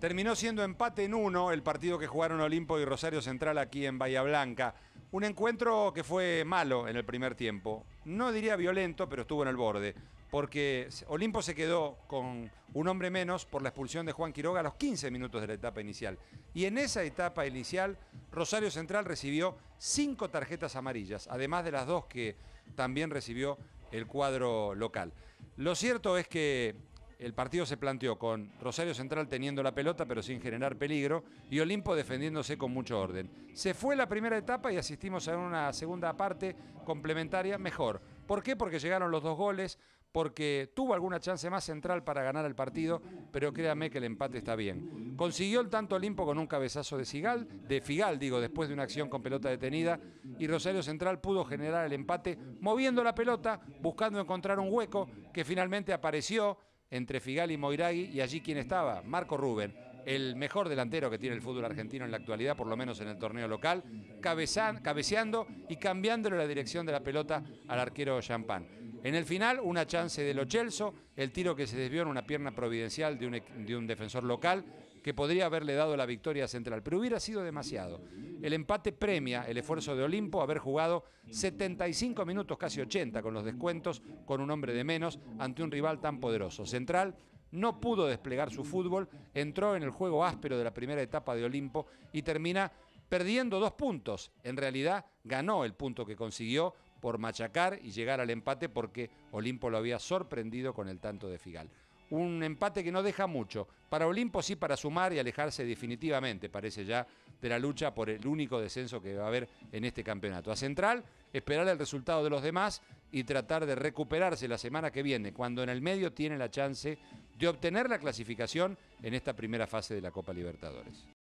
Terminó siendo empate en uno el partido que jugaron Olimpo y Rosario Central aquí en Bahía Blanca. Un encuentro que fue malo en el primer tiempo. No diría violento, pero estuvo en el borde. Porque Olimpo se quedó con un hombre menos por la expulsión de Juan Quiroga a los 15 minutos de la etapa inicial. Y en esa etapa inicial, Rosario Central recibió cinco tarjetas amarillas, además de las dos que también recibió el cuadro local. Lo cierto es que el partido se planteó con Rosario Central teniendo la pelota pero sin generar peligro y Olimpo defendiéndose con mucho orden. Se fue la primera etapa y asistimos a una segunda parte complementaria mejor. ¿Por qué? Porque llegaron los dos goles, porque tuvo alguna chance más central para ganar el partido, pero créame que el empate está bien. Consiguió el tanto Olimpo con un cabezazo de Figal, de Figal, digo, después de una acción con pelota detenida, y Rosario Central pudo generar el empate moviendo la pelota, buscando encontrar un hueco que finalmente apareció entre Figal y Moiragui y allí quién estaba, Marco Rubén, el mejor delantero que tiene el fútbol argentino en la actualidad, por lo menos en el torneo local, cabeceando y cambiándole la dirección de la pelota al arquero Champán. En el final, una chance de Lo Chelso, el tiro que se desvió en una pierna providencial de un defensor local, que podría haberle dado la victoria a central, pero hubiera sido demasiado. El empate premia el esfuerzo de Olimpo, haber jugado 75 minutos, casi 80, con los descuentos, con un hombre de menos, ante un rival tan poderoso. Central no pudo desplegar su fútbol, entró en el juego áspero de la primera etapa de Olimpo y termina perdiendo dos puntos. En realidad ganó el punto que consiguió por machacar y llegar al empate porque Olimpo lo había sorprendido con el tanto de Figal un empate que no deja mucho. Para Olimpo sí para sumar y alejarse definitivamente, parece ya, de la lucha por el único descenso que va a haber en este campeonato. A Central, esperar el resultado de los demás y tratar de recuperarse la semana que viene, cuando en el medio tiene la chance de obtener la clasificación en esta primera fase de la Copa Libertadores.